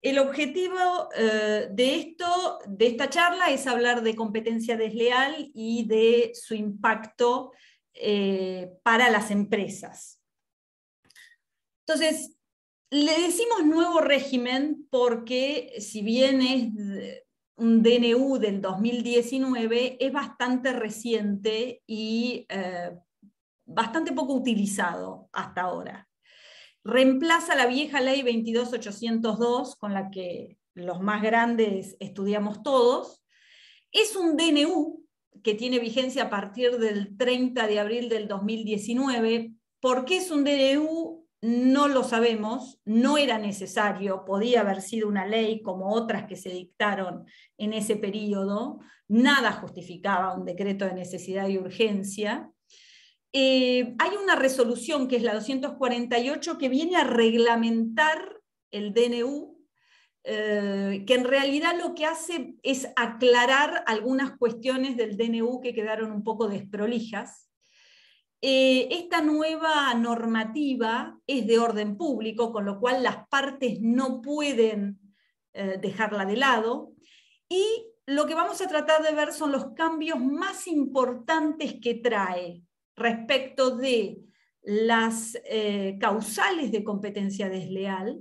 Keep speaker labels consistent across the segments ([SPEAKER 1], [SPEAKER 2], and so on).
[SPEAKER 1] El objetivo eh, de esto, de esta charla, es hablar de competencia desleal y de su impacto eh, para las empresas. Entonces, le decimos nuevo régimen porque si bien es un DNU del 2019, es bastante reciente y eh, bastante poco utilizado hasta ahora reemplaza la vieja ley 22802 con la que los más grandes estudiamos todos. Es un DNU que tiene vigencia a partir del 30 de abril del 2019. ¿Por qué es un DNU? No lo sabemos, no era necesario, podía haber sido una ley como otras que se dictaron en ese periodo, nada justificaba un decreto de necesidad y urgencia. Eh, hay una resolución que es la 248 que viene a reglamentar el DNU, eh, que en realidad lo que hace es aclarar algunas cuestiones del DNU que quedaron un poco desprolijas. Eh, esta nueva normativa es de orden público, con lo cual las partes no pueden dejarla de lado. Y lo que vamos a tratar de ver son los cambios más importantes que trae respecto de las eh, causales de competencia desleal,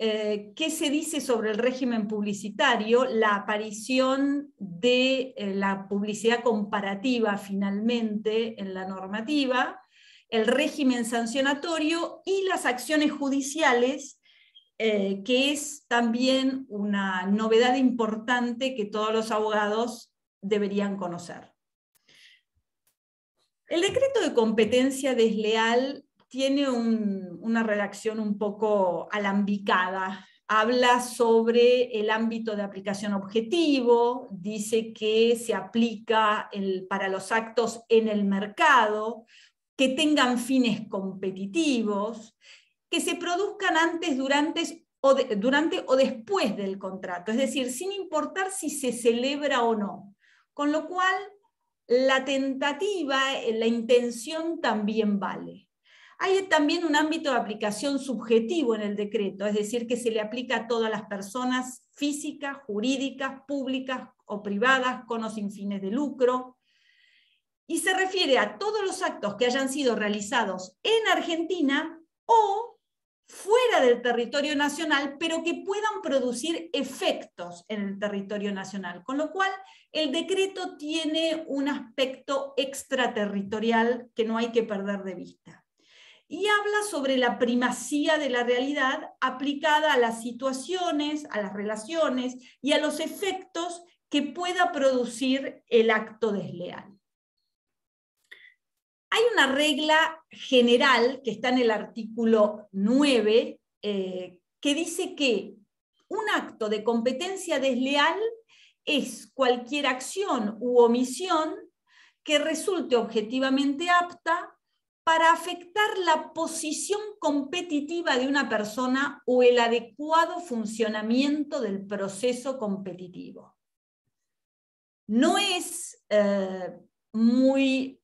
[SPEAKER 1] eh, qué se dice sobre el régimen publicitario, la aparición de eh, la publicidad comparativa finalmente en la normativa, el régimen sancionatorio y las acciones judiciales, que es también una novedad importante que todos los abogados deberían conocer. El decreto de competencia desleal tiene una redacción un poco alambicada. Habla sobre el ámbito de aplicación objetivo, dice que se aplica para los actos en el mercado, que tengan fines competitivos, que se produzcan antes, durante o, durante o después del contrato, es decir, sin importar si se celebra o no. Con lo cual, la tentativa, eh, la intención también vale. Hay también un ámbito de aplicación subjetivo en el decreto, es decir, que se le aplica a todas las personas físicas, jurídicas, públicas o privadas, con o sin fines de lucro, y se refiere a todos los actos que hayan sido realizados en Argentina o fuera del territorio nacional, pero que puedan producir efectos en el territorio nacional. Con lo cual, el decreto tiene un aspecto extraterritorial que no hay que perder de vista. Y habla sobre la primacía de la realidad aplicada a las situaciones, a las relaciones y a los efectos que pueda producir el acto desleal. Hay una regla general que está en el artículo 9 eh, que dice que un acto de competencia desleal es cualquier acción u omisión que resulte objetivamente apta para afectar la posición competitiva de una persona o el adecuado funcionamiento del proceso competitivo. No es eh, muy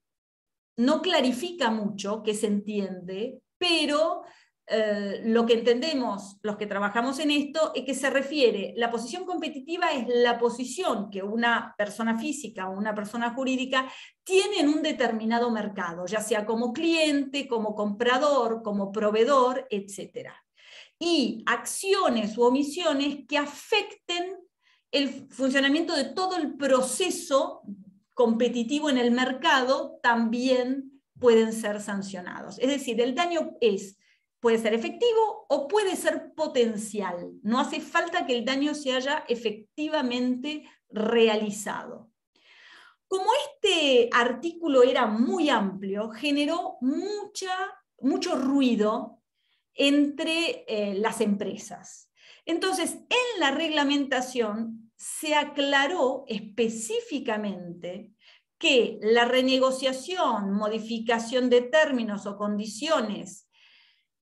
[SPEAKER 1] no clarifica mucho que se entiende, pero eh, lo que entendemos los que trabajamos en esto es que se refiere, la posición competitiva es la posición que una persona física o una persona jurídica tiene en un determinado mercado, ya sea como cliente, como comprador, como proveedor, etc. Y acciones u omisiones que afecten el funcionamiento de todo el proceso competitivo en el mercado también pueden ser sancionados. Es decir, el daño es, puede ser efectivo o puede ser potencial. No hace falta que el daño se haya efectivamente realizado. Como este artículo era muy amplio, generó mucha, mucho ruido entre eh, las empresas. Entonces, en la reglamentación se aclaró específicamente que la renegociación, modificación de términos o condiciones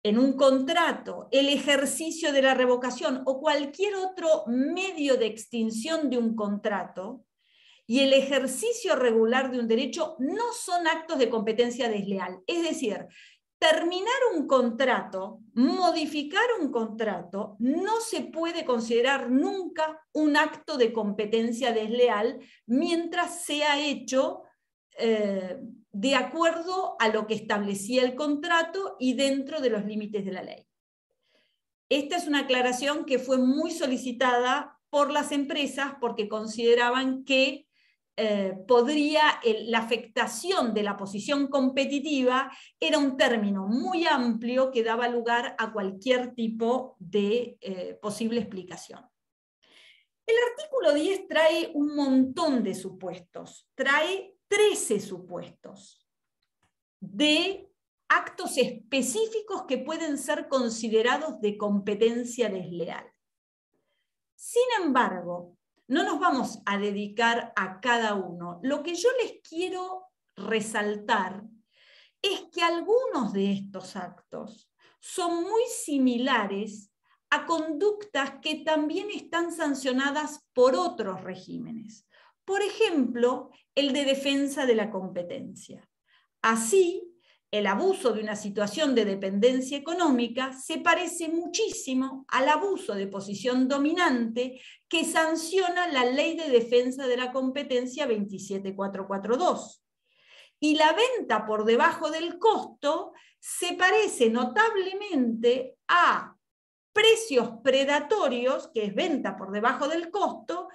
[SPEAKER 1] en un contrato, el ejercicio de la revocación o cualquier otro medio de extinción de un contrato y el ejercicio regular de un derecho no son actos de competencia desleal. Es decir, terminar un contrato, modificar un contrato, no se puede considerar nunca un acto de competencia desleal mientras sea hecho eh, de acuerdo a lo que establecía el contrato y dentro de los límites de la ley. Esta es una aclaración que fue muy solicitada por las empresas porque consideraban que eh, podría, la afectación de la posición competitiva era un término muy amplio que daba lugar a cualquier tipo de eh, posible explicación. El artículo 10 trae un montón de supuestos, trae 13 supuestos de actos específicos que pueden ser considerados de competencia desleal. Sin embargo, no nos vamos a dedicar a cada uno. Lo que yo les quiero resaltar es que algunos de estos actos son muy similares a conductas que también están sancionadas por otros regímenes. Por ejemplo, el de defensa de la competencia. Así, el abuso de una situación de dependencia económica se parece muchísimo al abuso de posición dominante que sanciona la Ley de Defensa de la Competencia 27442. Y la venta por debajo del costo se parece notablemente a precios predatorios, que es venta por debajo del costo,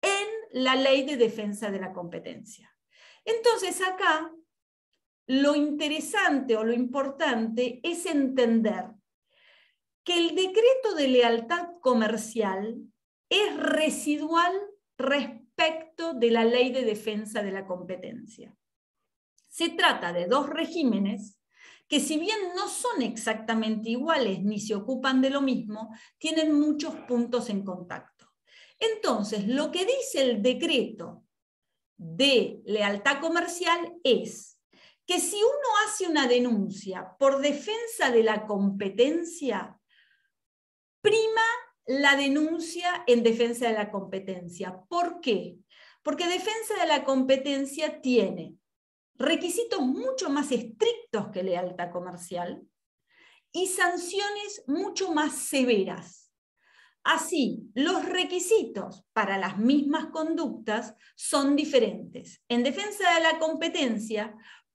[SPEAKER 1] en la Ley de Defensa de la Competencia. Entonces acá lo interesante o lo importante es entender que el decreto de lealtad comercial es residual respecto de la ley de defensa de la competencia. Se trata de dos regímenes que si bien no son exactamente iguales ni se ocupan de lo mismo, tienen muchos puntos en contacto. Entonces, lo que dice el decreto de lealtad comercial es que si uno hace una denuncia por defensa de la competencia, prima la denuncia en defensa de la competencia. ¿Por qué? Porque defensa de la competencia tiene requisitos mucho más estrictos que lealtad comercial y sanciones mucho más severas. Así, los requisitos para las mismas conductas son diferentes. En defensa de la competencia,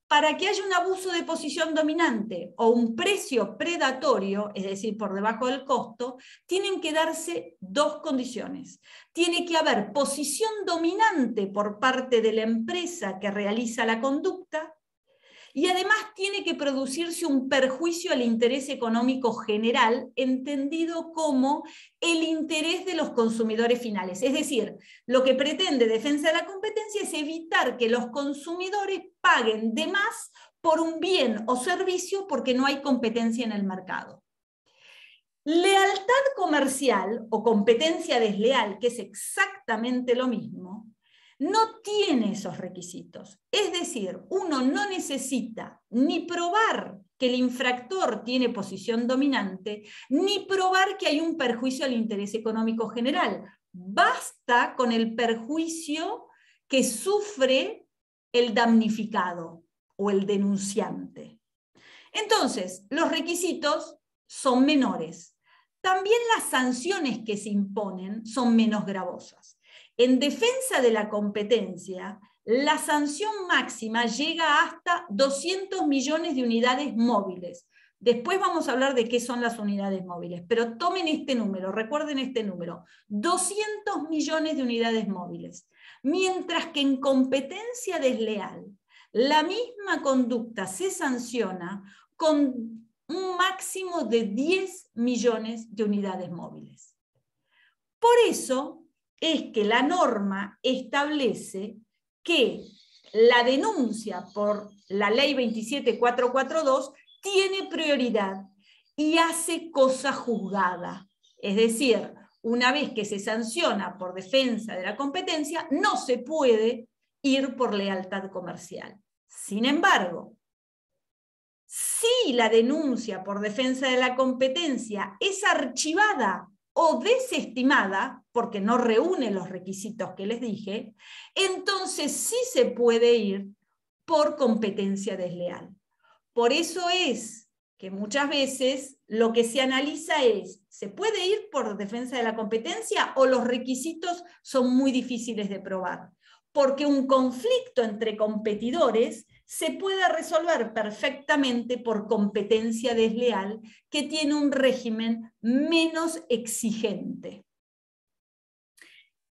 [SPEAKER 1] para que haya un abuso de posición dominante o un precio predatorio, es decir, por debajo del costo, tienen que darse dos condiciones. Tiene que haber posición dominante por parte de la empresa que realiza la conducta y además tiene que producirse un perjuicio al interés económico general, entendido como el interés de los consumidores finales. Es decir, lo que pretende defensa de la competencia es evitar que los consumidores paguen de más por un bien o servicio porque no hay competencia en el mercado. Lealtad comercial o competencia desleal, que es exactamente lo mismo, no tiene esos requisitos. Es decir, uno no necesita ni probar que el infractor tiene posición dominante, ni probar que hay un perjuicio al interés económico general. Basta con el perjuicio que sufre el damnificado o el denunciante. Entonces, los requisitos son menores. También las sanciones que se imponen son menos gravosas. En defensa de la competencia, la sanción máxima llega hasta 200 millones de unidades móviles. Después vamos a hablar de qué son las unidades móviles, pero tomen este número, recuerden este número, 200 millones de unidades móviles. Mientras que en competencia desleal, la misma conducta se sanciona con un máximo de 10 millones de unidades móviles. Por eso, es que la norma establece que la denuncia por la ley 27442 tiene prioridad y hace cosa juzgada. Es decir, una vez que se sanciona por defensa de la competencia, no se puede ir por lealtad comercial. Sin embargo, si la denuncia por defensa de la competencia es archivada o desestimada, porque no reúne los requisitos que les dije, entonces sí se puede ir por competencia desleal. Por eso es que muchas veces lo que se analiza es, ¿se puede ir por defensa de la competencia o los requisitos son muy difíciles de probar? Porque un conflicto entre competidores se pueda resolver perfectamente por competencia desleal que tiene un régimen menos exigente.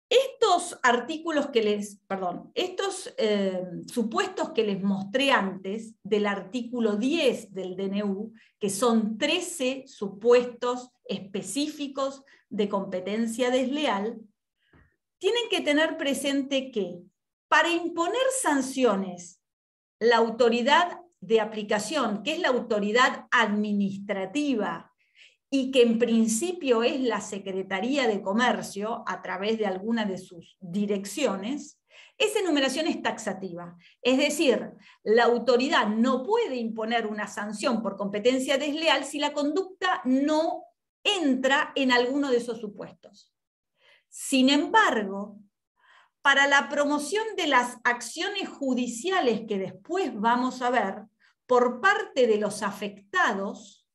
[SPEAKER 1] Estos artículos que les, perdón, estos eh, supuestos que les mostré antes del artículo 10 del DNU, que son 13 supuestos específicos de competencia desleal, tienen que tener presente que para imponer sanciones la autoridad de aplicación, que es la autoridad administrativa y que en principio es la Secretaría de Comercio a través de alguna de sus direcciones, esa enumeración es taxativa. Es decir, la autoridad no puede imponer una sanción por competencia desleal si la conducta no entra en alguno de esos supuestos. Sin embargo, para la promoción de las acciones judiciales que después vamos a ver por parte de los afectados,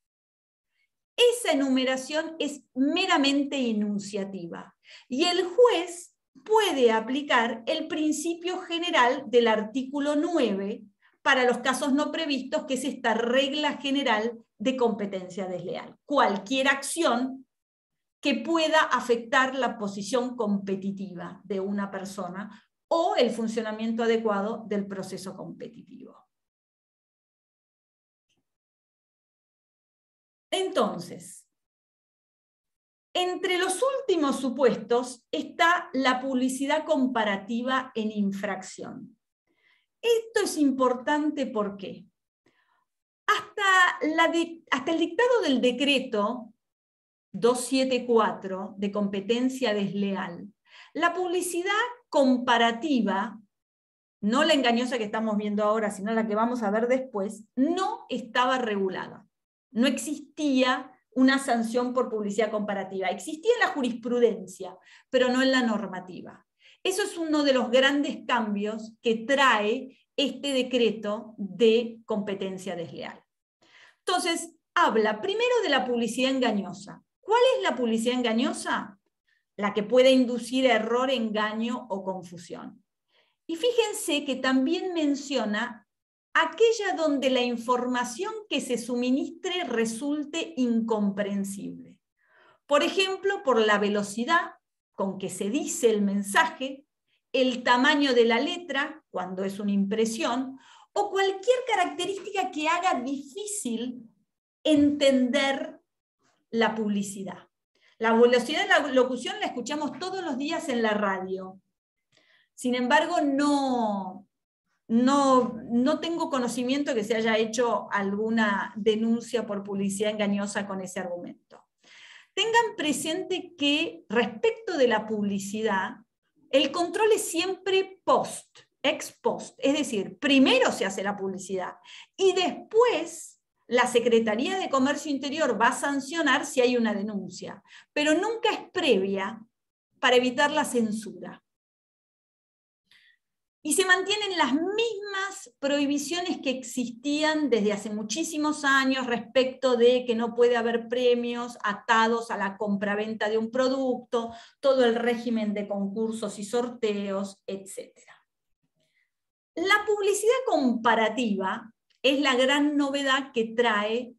[SPEAKER 1] esa enumeración es meramente enunciativa y el juez puede aplicar el principio general del artículo 9 para los casos no previstos, que es esta regla general de competencia desleal. Cualquier acción que pueda afectar la posición competitiva de una persona o el funcionamiento adecuado del proceso competitivo. Entonces, entre los últimos supuestos está la publicidad comparativa en infracción. Esto es importante porque hasta, hasta el dictado del decreto 274 de competencia desleal. La publicidad comparativa, no la engañosa que estamos viendo ahora, sino la que vamos a ver después, no estaba regulada. No existía una sanción por publicidad comparativa. Existía en la jurisprudencia, pero no en la normativa. Eso es uno de los grandes cambios que trae este decreto de competencia desleal. Entonces, habla primero de la publicidad engañosa. ¿Cuál es la publicidad engañosa? La que puede inducir error, engaño o confusión. Y fíjense que también menciona aquella donde la información que se suministre resulte incomprensible. Por ejemplo, por la velocidad con que se dice el mensaje, el tamaño de la letra cuando es una impresión o cualquier característica que haga difícil entender la publicidad. La velocidad de la locución la escuchamos todos los días en la radio. Sin embargo, no, no, no tengo conocimiento que se haya hecho alguna denuncia por publicidad engañosa con ese argumento. Tengan presente que respecto de la publicidad, el control es siempre post, ex post, es decir, primero se hace la publicidad y después la Secretaría de Comercio Interior va a sancionar si hay una denuncia, pero nunca es previa para evitar la censura. Y se mantienen las mismas prohibiciones que existían desde hace muchísimos años respecto de que no puede haber premios atados a la compraventa de un producto, todo el régimen de concursos y sorteos, etc. La publicidad comparativa es la gran novedad que trae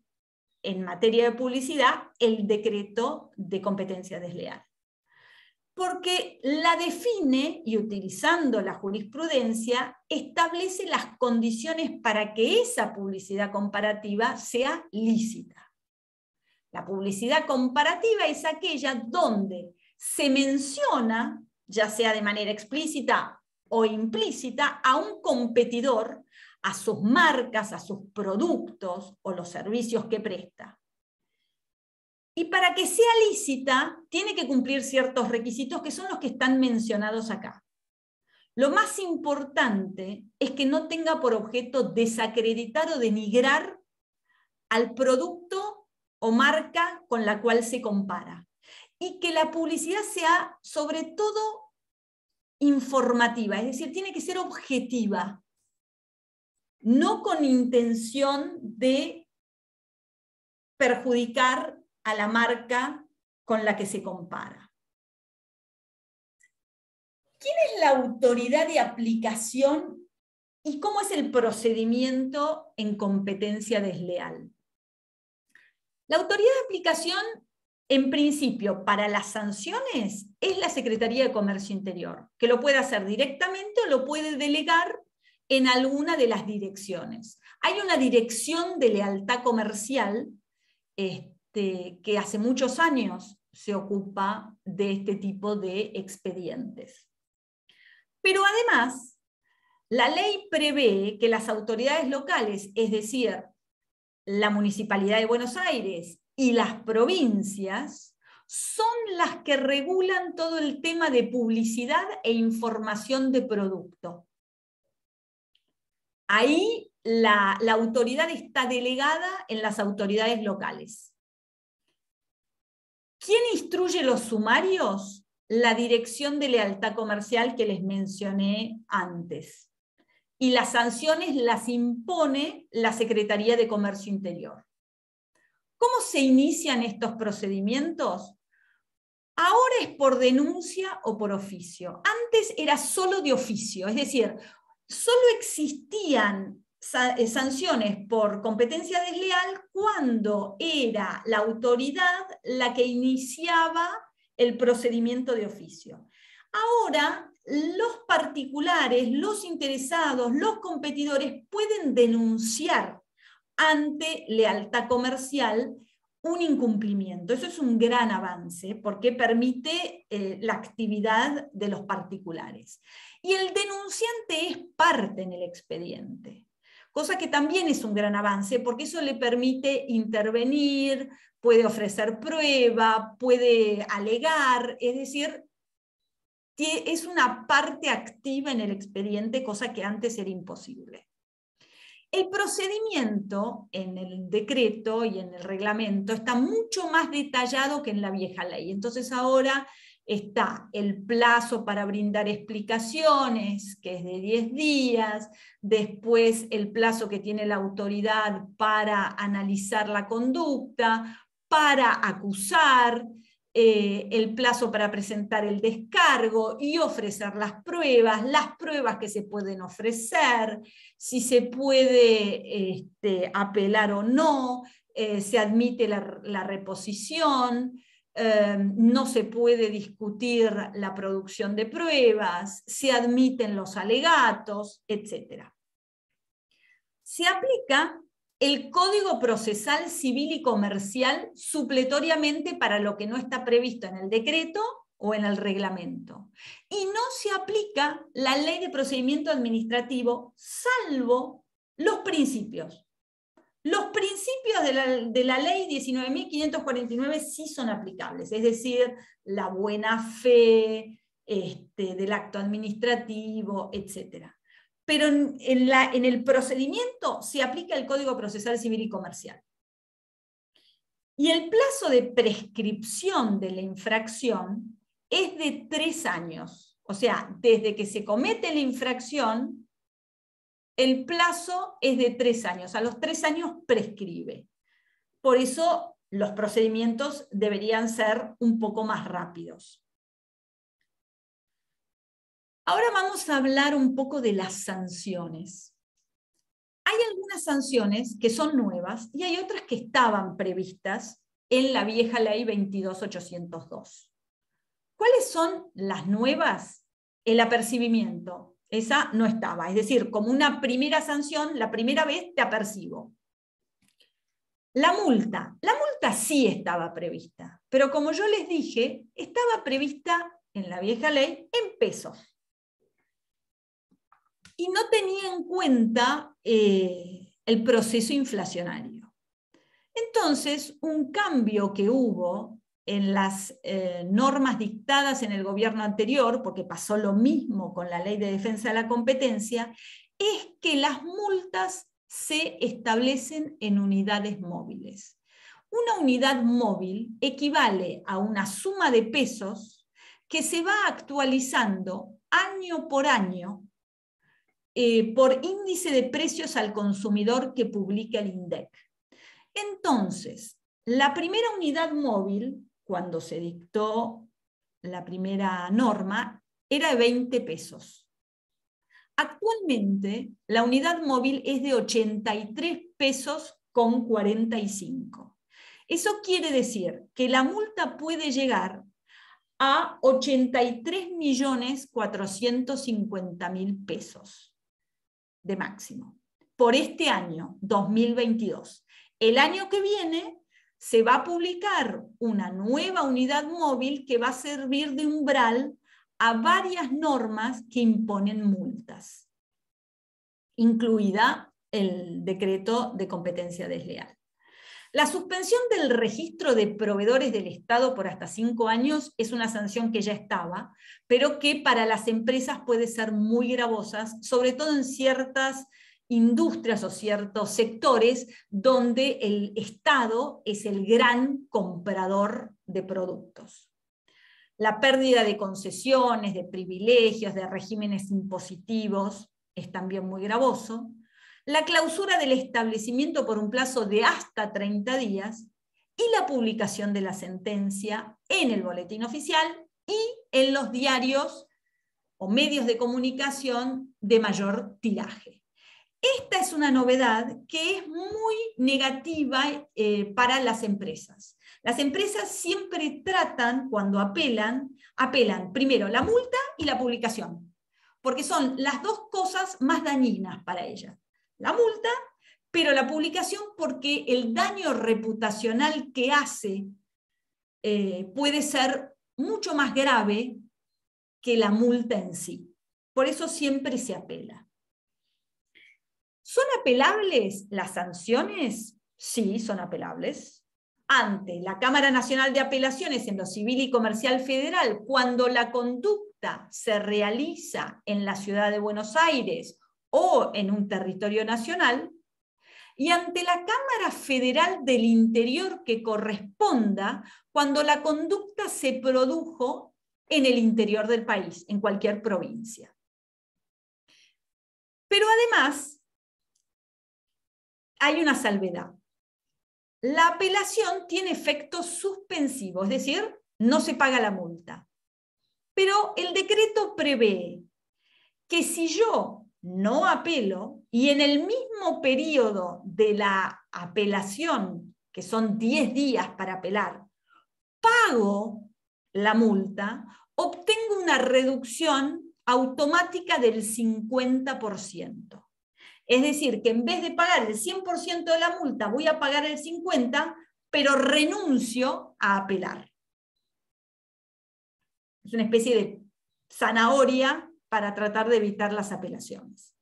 [SPEAKER 1] en materia de publicidad el decreto de competencia desleal. Porque la define y utilizando la jurisprudencia establece las condiciones para que esa publicidad comparativa sea lícita. La publicidad comparativa es aquella donde se menciona, ya sea de manera explícita o implícita, a un competidor a sus marcas, a sus productos o los servicios que presta. Y para que sea lícita, tiene que cumplir ciertos requisitos que son los que están mencionados acá. Lo más importante es que no tenga por objeto desacreditar o denigrar al producto o marca con la cual se compara. Y que la publicidad sea sobre todo informativa, es decir, tiene que ser objetiva, no con intención de perjudicar a la marca con la que se compara. ¿Quién es la autoridad de aplicación y cómo es el procedimiento en competencia desleal? La autoridad de aplicación, en principio, para las sanciones es la Secretaría de Comercio Interior, que lo puede hacer directamente o lo puede delegar en alguna de las direcciones. Hay una dirección de lealtad comercial este, que hace muchos años se ocupa de este tipo de expedientes. Pero además, la ley prevé que las autoridades locales, es decir, la Municipalidad de Buenos Aires y las provincias, son las que regulan todo el tema de publicidad e información de producto. Ahí la, autoridad está delegada en las autoridades locales. ¿Quién instruye los sumarios? La dirección de lealtad comercial que les mencioné antes. Y las sanciones las impone la Secretaría de Comercio Interior. ¿Cómo se inician estos procedimientos? Ahora es por denuncia o por oficio. Antes era solo de oficio, es decir, solo existían eh, sanciones por competencia desleal cuando era la autoridad la que iniciaba el procedimiento de oficio. Ahora, los particulares, los interesados, los competidores pueden denunciar ante lealtad comercial un incumplimiento. Eso es un gran avance porque permite eh, la actividad de los particulares. Y el denunciante es parte en el expediente, cosa que también es un gran avance porque eso le permite intervenir, puede ofrecer prueba, puede alegar, es decir, es una parte activa en el expediente, cosa que antes era imposible. El procedimiento en el decreto y en el reglamento está mucho más detallado que en la vieja ley. Entonces ahora está el plazo para brindar explicaciones, que es de 10 días, después el plazo que tiene la autoridad para analizar la conducta, para acusar, eh, el plazo para presentar el descargo y ofrecer las pruebas, las pruebas que se pueden ofrecer, si se puede este, apelar o no, eh, se admite la, reposición, em, no se puede discutir la producción de pruebas, se admiten los alegatos, etc. Se aplica el Código Procesal Civil y Comercial supletoriamente para lo que no está previsto en el decreto o en el reglamento. Y no se aplica la ley de procedimiento administrativo, salvo los principios. Los principios de la, ley 19.549 sí son aplicables, es decir, la buena fe este, del acto administrativo, etcétera pero en, el procedimiento se aplica el Código Procesal Civil y Comercial. Y el plazo de prescripción de la infracción es de tres años. O sea, desde que se comete la infracción, el plazo es de tres años. A los tres años prescribe. Por eso los procedimientos deberían ser un poco más rápidos. Ahora vamos a hablar un poco de las sanciones. Hay algunas sanciones que son nuevas y hay otras que estaban previstas en la vieja ley 22802. ¿Cuáles son las nuevas? El apercibimiento. Esa no estaba. Es decir, como una primera sanción, la primera vez te apercibo. La multa. La multa sí estaba prevista, pero como yo les dije, estaba prevista en la vieja ley en pesos y no tenía en cuenta eh, el proceso inflacionario. Entonces, un cambio que hubo en las eh, normas dictadas en el gobierno anterior, porque pasó lo mismo con la ley de defensa de la competencia, es que las multas se establecen en unidades móviles. Una unidad móvil equivale a una suma de pesos que se va actualizando año por año eh, por índice de precios al consumidor que publica el INDEC. Entonces, la primera unidad móvil, cuando se dictó la primera norma, era de 20 pesos. Actualmente, la unidad móvil es de 83 pesos con 45. Eso quiere decir que la multa puede llegar a 83.450.000 pesos de máximo por este año 2022. El año que viene se va a publicar una nueva unidad móvil que va a servir de umbral a varias normas que imponen multas, incluida el decreto de competencia desleal. La suspensión del registro de proveedores del Estado por hasta cinco años es una sanción que ya estaba, pero que para las empresas puede ser muy gravosa, sobre todo en ciertas industrias o ciertos sectores donde el Estado es el gran comprador de productos. La pérdida de concesiones, de privilegios, de regímenes impositivos es también muy gravoso la clausura del establecimiento por un plazo de hasta 30 días y la publicación de la sentencia en el boletín oficial y en los diarios o medios de comunicación de mayor tiraje. Esta es una novedad que es muy negativa eh, para las empresas. Las empresas siempre tratan, cuando apelan, apelan primero la multa y la publicación, porque son las dos cosas más dañinas para ellas la multa, pero la publicación porque el daño reputacional que hace eh, puede ser mucho más grave que la multa en sí. Por eso siempre se apela. ¿Son apelables las sanciones? Sí, son apelables. Ante la Cámara Nacional de Apelaciones en lo Civil y Comercial Federal, cuando la conducta se realiza en la ciudad de Buenos Aires o en un territorio nacional y ante la Cámara Federal del Interior que corresponda cuando la conducta se produjo en el interior del país, en cualquier provincia. Pero además, hay una salvedad. La apelación tiene efectos suspensivos, es decir, no se paga la multa. Pero el decreto prevé que si yo no apelo y en el mismo periodo de la apelación, que son 10 días para apelar, pago la multa, obtengo una reducción automática del 50%. Es decir, que en vez de pagar el 100% de la multa, voy a pagar el 50%, pero renuncio a apelar. Es una especie de zanahoria para tratar de evitar las apelaciones.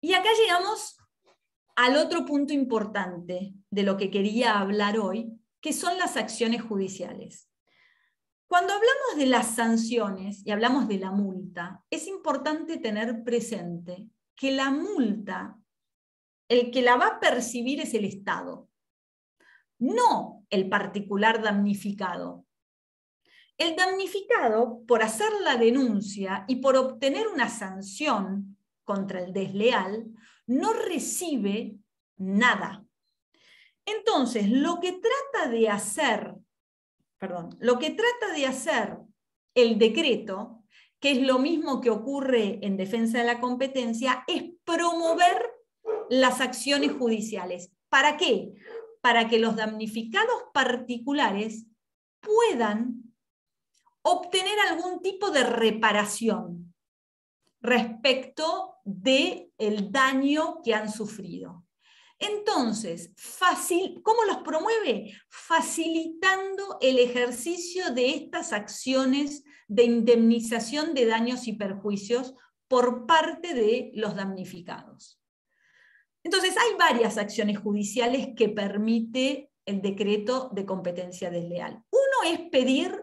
[SPEAKER 1] Y acá llegamos al otro punto importante de lo que quería hablar hoy, que son las acciones judiciales. Cuando hablamos de las sanciones y hablamos de la multa, es importante tener presente que la multa, el que la va a percibir es el Estado, no el particular damnificado, el damnificado, por hacer la denuncia y por obtener una sanción contra el desleal, no recibe nada. Entonces, lo que trata de hacer, perdón, lo que trata de hacer el decreto, que es lo mismo que ocurre en defensa de la competencia, es promover las acciones judiciales. ¿Para qué? Para que los damnificados particulares puedan obtener algún tipo de reparación respecto del el daño que han sufrido. Entonces, fácil, ¿cómo los promueve? Facilitando el ejercicio de estas acciones de indemnización de daños y perjuicios por parte de los damnificados. Entonces, hay varias acciones judiciales que permite el decreto de competencia desleal. Uno es pedir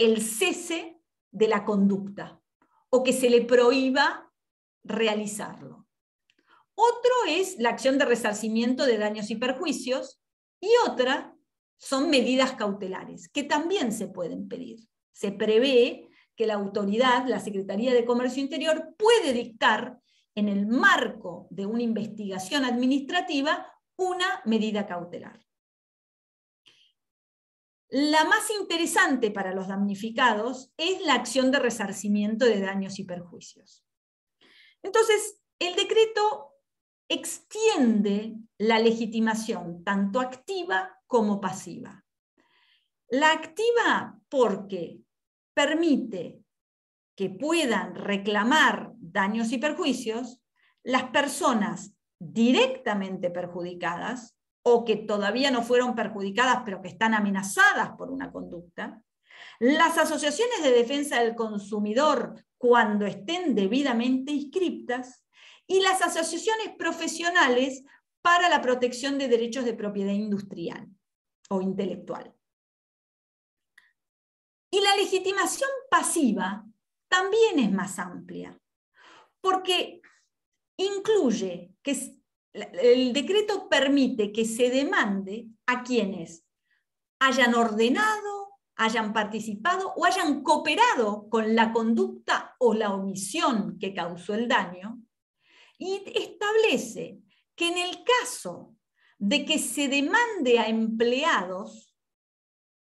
[SPEAKER 1] el cese de la conducta o que se le prohíba realizarlo. Otro es la acción de resarcimiento de daños y perjuicios y otra son medidas cautelares que también se pueden pedir. Se prevé que la autoridad, la Secretaría de Comercio Interior, puede dictar en el marco de una investigación administrativa una medida cautelar. La más interesante para los damnificados es la acción de resarcimiento de daños y perjuicios. Entonces, el decreto extiende la legitimación, tanto activa como pasiva. La activa porque permite que puedan reclamar daños y perjuicios las personas directamente perjudicadas o que todavía no fueron perjudicadas pero que están amenazadas por una conducta, las asociaciones de defensa del consumidor cuando estén debidamente inscriptas y las asociaciones profesionales para la protección de derechos de propiedad industrial o intelectual. Y la legitimación pasiva también es más amplia, porque incluye que el decreto permite que se demande a quienes hayan ordenado, hayan participado o hayan cooperado con la conducta o la omisión que causó el daño y establece que en el caso de que se demande a empleados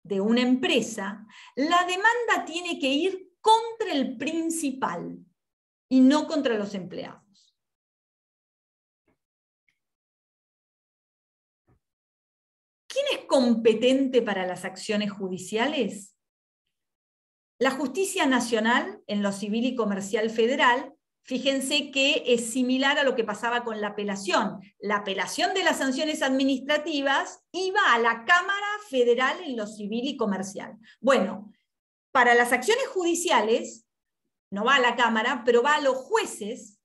[SPEAKER 1] de una empresa, la demanda tiene que ir contra el principal
[SPEAKER 2] y no contra los empleados.
[SPEAKER 1] ¿Quién es competente para las acciones judiciales? La justicia nacional en lo civil y comercial federal, fíjense que es similar a lo que pasaba con la apelación. La apelación de las sanciones administrativas iba a la Cámara Federal en lo civil y comercial. Bueno, para las acciones judiciales, no va a la Cámara, pero va a los jueces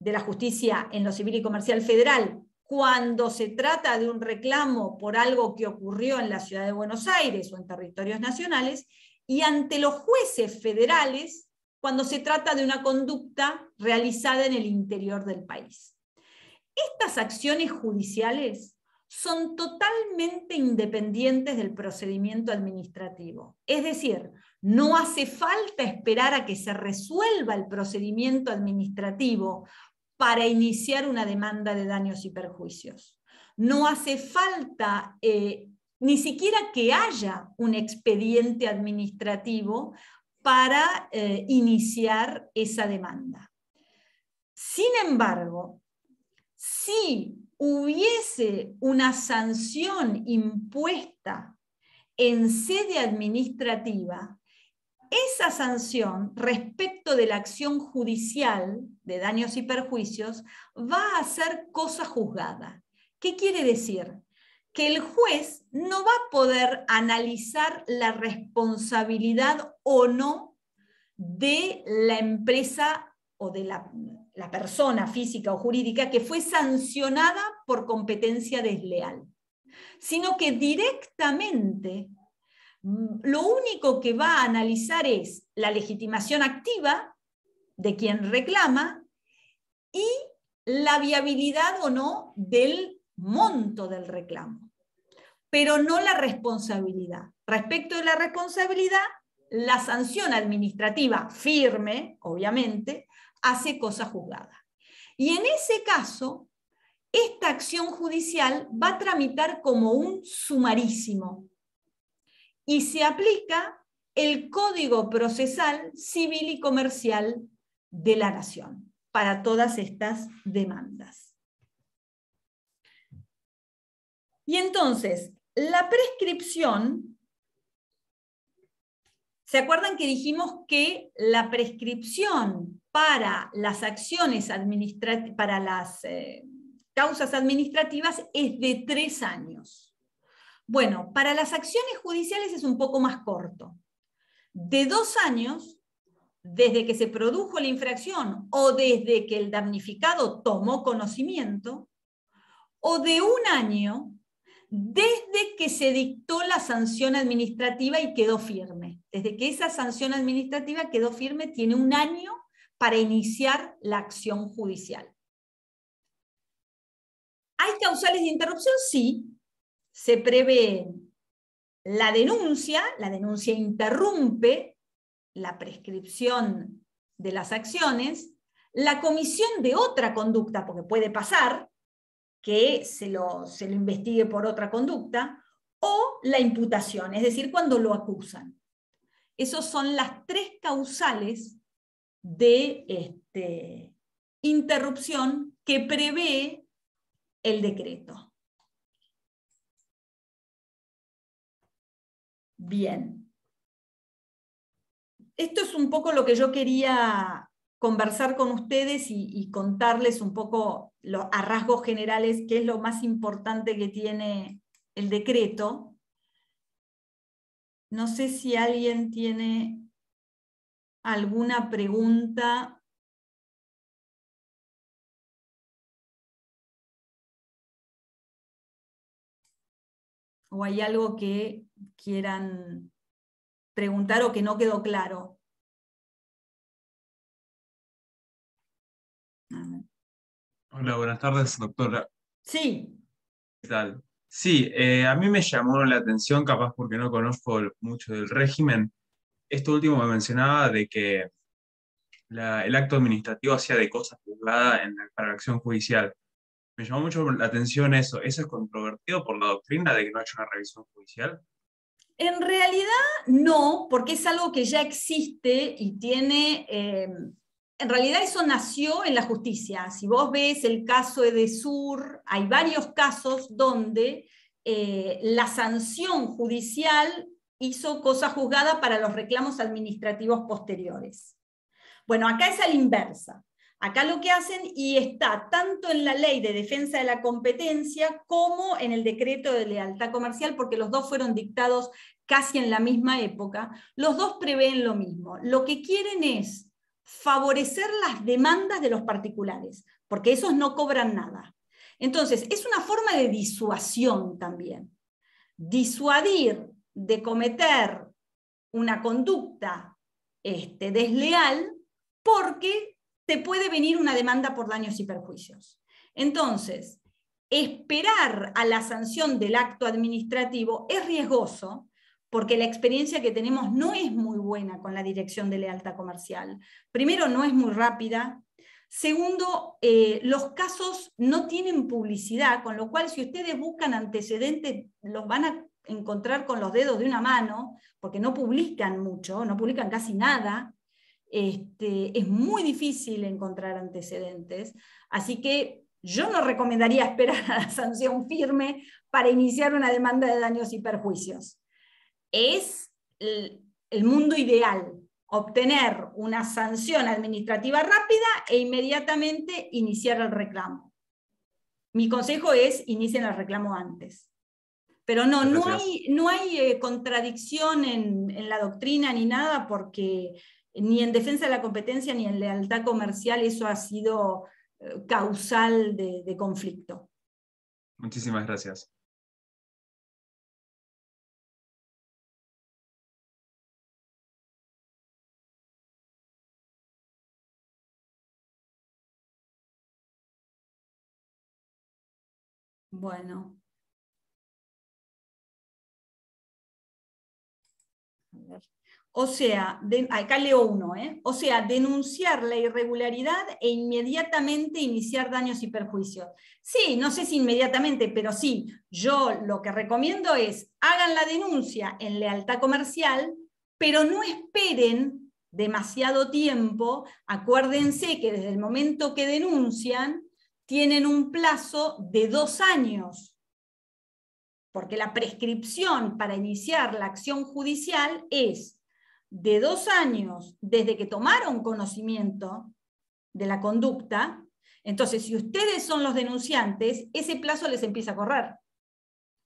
[SPEAKER 1] de la justicia en lo civil y comercial federal cuando se trata de un reclamo por algo que ocurrió en la ciudad de Buenos Aires o en territorios nacionales, y ante los jueces federales cuando se trata de una conducta realizada en el interior del país. Estas acciones judiciales son totalmente independientes del procedimiento administrativo. Es decir, no hace falta esperar a que se resuelva el procedimiento administrativo para iniciar una demanda de daños y perjuicios. No hace falta eh, ni siquiera que haya un expediente administrativo para eh, iniciar esa demanda. Sin embargo, si hubiese una sanción impuesta en sede administrativa, esa sanción respecto de la acción judicial de daños y perjuicios va a ser cosa juzgada. ¿Qué quiere decir? Que el juez no va a poder analizar la responsabilidad o no de la empresa o de la, la persona física o jurídica que fue sancionada por competencia desleal, sino que directamente mm, lo único que va a analizar es la legitimación activa de quien reclama y la viabilidad o no del monto del reclamo, pero no la responsabilidad. Respecto de la responsabilidad, la sanción administrativa firme, obviamente, hace cosa juzgada. Y en ese caso, esta acción judicial va a tramitar como un sumarísimo y se aplica el Código Procesal Civil y Comercial de la nación para todas estas demandas. Y entonces, la prescripción, ¿se acuerdan que dijimos que la prescripción para las acciones administrativas, para las eh, causas administrativas es de tres años? Bueno, para las acciones judiciales es un poco más corto, de dos años desde que se produjo la infracción o desde que el damnificado tomó conocimiento, o de un año desde que se dictó la sanción administrativa y quedó firme. Desde que esa sanción administrativa quedó firme, tiene un año para iniciar la acción judicial. ¿Hay causales de interrupción? Sí. Se prevé la denuncia, la denuncia interrumpe la prescripción de las acciones, la comisión de otra conducta, porque puede pasar que se lo, se investigue por otra conducta, o la imputación, es decir, cuando lo acusan. Esas son las tres causales de este, interrupción que prevé el
[SPEAKER 2] decreto.
[SPEAKER 1] Bien esto es un poco lo que yo quería conversar con ustedes y, contarles un poco a rasgos generales qué es lo más importante que tiene el decreto. No sé si alguien tiene alguna pregunta.
[SPEAKER 2] ¿O hay algo que quieran preguntar o que no quedó claro? Hola, buenas tardes, doctora. Sí. ¿Qué tal? Sí, eh, a mí me llamó la atención, capaz porque no conozco mucho del régimen, esto último me mencionaba de que el acto administrativo hacía de cosas juzgada para la acción judicial. Me llamó mucho la atención eso. ¿Eso es controvertido por la doctrina de que no haya una revisión judicial?
[SPEAKER 1] En realidad no, porque es algo que ya existe y tiene, eh, en realidad eso nació en la justicia. Si vos ves el caso de hay varios casos donde eh, la sanción judicial hizo cosa juzgada para los reclamos administrativos posteriores. Bueno, acá es a la inversa. Acá lo que hacen, y está tanto en la ley de defensa de la competencia como en el decreto de lealtad comercial, porque los dos fueron dictados casi en la misma época, los dos prevén lo mismo. Lo que quieren es favorecer las demandas de los particulares, porque esos no cobran nada. Entonces, es una forma de disuasión también. Disuadir de cometer una conducta este, desleal porque te puede venir una demanda por daños y perjuicios. Entonces, esperar a la sanción del acto administrativo es riesgoso porque la experiencia que tenemos no es muy buena con la dirección de lealtad comercial. Primero, no es muy rápida. Segundo, eh, los casos no tienen publicidad, con lo cual si ustedes buscan antecedentes, los van a encontrar con los dedos de una mano, porque no publican mucho, no publican casi nada. Este, es muy difícil encontrar antecedentes, así que yo no recomendaría esperar a la sanción firme para iniciar una demanda de daños y perjuicios. Es el, mundo ideal, obtener una sanción administrativa rápida e inmediatamente iniciar el reclamo. Mi consejo es inicien el reclamo antes. Pero no, no hay, no hay eh, contradicción en, la doctrina ni nada porque ni en defensa de la competencia ni en lealtad comercial eso ha sido eh, causal de, conflicto.
[SPEAKER 2] Muchísimas gracias. Bueno,
[SPEAKER 1] O sea, acá leo uno, ¿eh? o sea, denunciar la irregularidad e inmediatamente iniciar daños y perjuicios. Sí, no sé si inmediatamente, pero sí, yo lo que recomiendo es hagan la denuncia en lealtad comercial, pero no esperen demasiado tiempo. Acuérdense que desde el momento que denuncian, tienen un plazo de dos años porque la prescripción para iniciar la acción judicial es de dos años desde que tomaron conocimiento de la conducta, entonces si ustedes son los denunciantes, ese plazo les empieza a correr.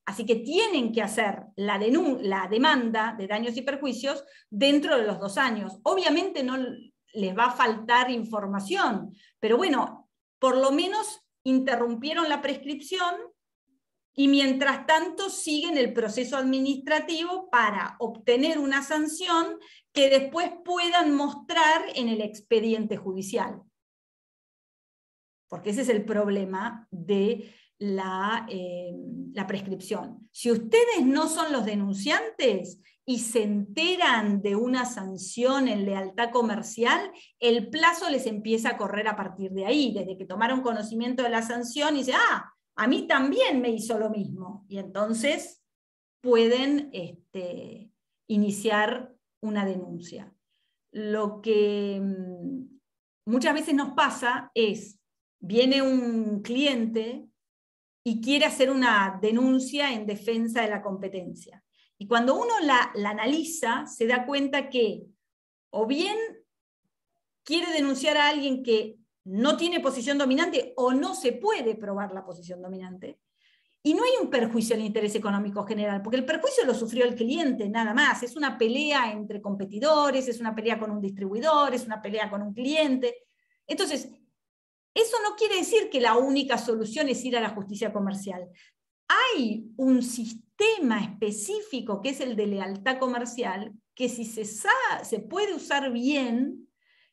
[SPEAKER 1] Así que tienen que hacer la, demanda de daños y perjuicios dentro de los dos años. Obviamente no les va a faltar información, pero bueno, por lo menos interrumpieron la prescripción y mientras tanto siguen el proceso administrativo para obtener una sanción que después puedan mostrar en el expediente judicial. Porque ese es el problema de eh, la, prescripción. Si ustedes no son los denunciantes y se enteran de una sanción en lealtad comercial, el plazo les empieza a correr a partir de ahí, desde que tomaron conocimiento de la sanción y dicen, ah, a mí también me hizo lo mismo. Y entonces pueden este, iniciar una denuncia. Lo que mm, muchas veces nos pasa es, viene un cliente y quiere hacer una denuncia en defensa de la competencia. Y cuando uno la, analiza, se da cuenta que o bien quiere denunciar a alguien que no tiene posición dominante o no se puede probar la posición dominante. Y no hay un perjuicio al interés económico general, porque el perjuicio lo sufrió el cliente, nada más. Es una pelea entre competidores, es una pelea con un distribuidor, es una pelea con un cliente. Entonces, eso no quiere decir que la única solución es ir a la justicia comercial. Hay un sistema específico que es el de lealtad comercial, que si se, se puede usar bien,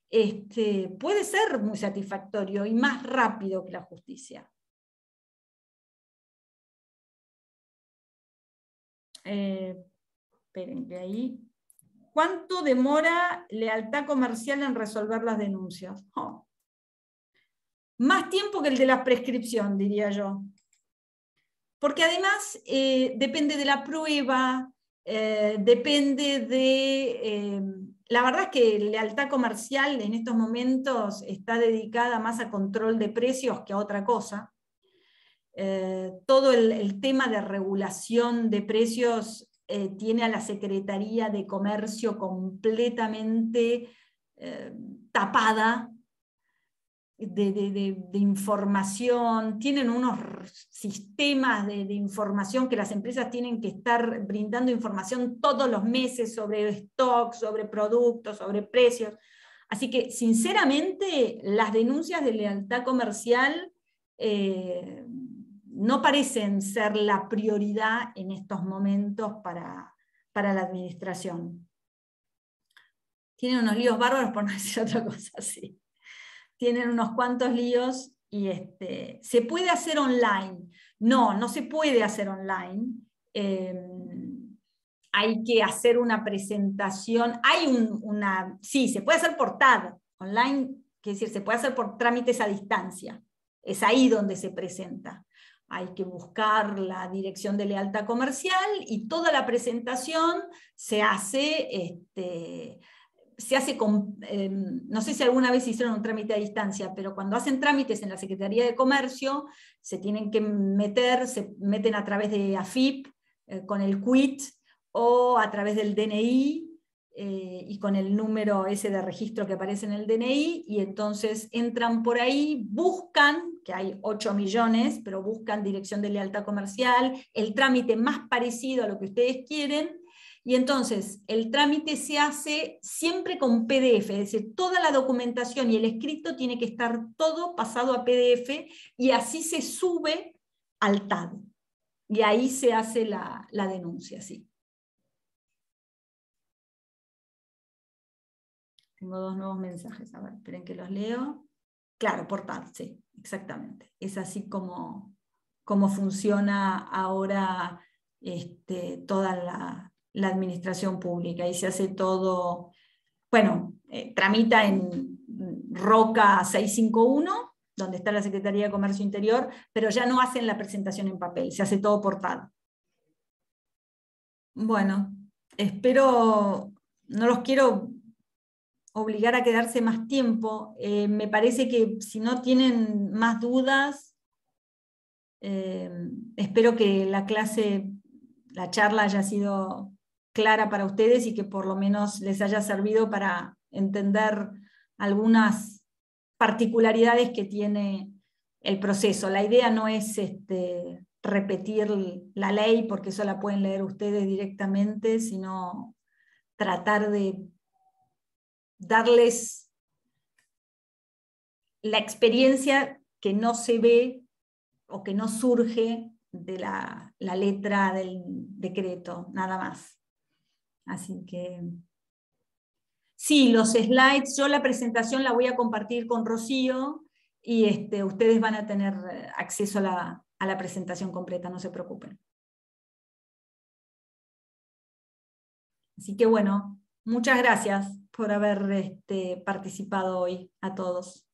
[SPEAKER 1] este, puede ser muy satisfactorio y más rápido que la justicia. Eh, esperen ahí. ¿Cuánto demora lealtad comercial en resolver las denuncias? Oh. Más tiempo que el de la prescripción, diría yo. Porque además eh, depende de la prueba, eh, depende de la verdad es que lealtad comercial en estos momentos está dedicada más a control de precios que a otra cosa. Eh, todo el, tema de regulación de precios eh, tiene a la Secretaría de Comercio completamente eh, tapada de, información, tienen unos sistemas de, información que las empresas tienen que estar brindando información todos los meses sobre stocks sobre productos, sobre precios. Así que, sinceramente, las denuncias de lealtad comercial eh, no parecen ser la prioridad en estos momentos para, para la administración. Tienen unos líos bárbaros por no decir otra cosa así. tienen unos cuantos líos y este, se puede hacer online. No, no se puede hacer online. Em, hay que hacer una presentación. Hay una, sí, se puede hacer por TAD, online, quiere decir, se puede hacer por trámites a distancia. Es ahí donde se presenta. Hay que buscar la dirección de lealtad comercial y toda la presentación se hace este, se hace con, em, no sé si alguna vez hicieron un trámite a distancia, pero cuando hacen trámites en la Secretaría de Comercio, se tienen que meter, se meten a través de AFIP, eh, con el quit o a través del DNI eh, y con el número ese de registro que aparece en el DNI, y entonces entran por ahí, buscan, que hay 8 millones, pero buscan dirección de lealtad comercial, el trámite más parecido a lo que ustedes quieren y entonces el trámite se hace siempre con PDF, es decir, toda la documentación y el escrito tiene que estar todo pasado a PDF y así se sube al TAD. Y ahí se hace la, denuncia, sí.
[SPEAKER 2] Tengo dos nuevos mensajes, a ver, esperen que los leo.
[SPEAKER 1] Claro, portal, sí, exactamente. Es así como, como funciona ahora este, toda la, la administración pública y se hace todo, bueno, eh, tramita en Roca 651, donde está la Secretaría de Comercio Interior, pero ya no hacen la presentación en papel, se hace todo portado. Bueno, espero, no los quiero obligar a quedarse más tiempo. Eh, me parece que si no tienen más dudas, eh, espero que la clase, la charla haya sido clara para ustedes y que por lo menos les haya servido para entender algunas particularidades que tiene el proceso. La idea no es este, repetir la ley, porque eso la pueden leer ustedes directamente, sino tratar de darles la experiencia que no se ve o que no surge de la letra del decreto, nada más. Así que sí, los slides, yo la presentación la voy a compartir con Rocío y este, ustedes van a tener eh, acceso a la, presentación
[SPEAKER 2] completa, no se preocupen. Así que bueno, muchas gracias por haber este, participado hoy a todos.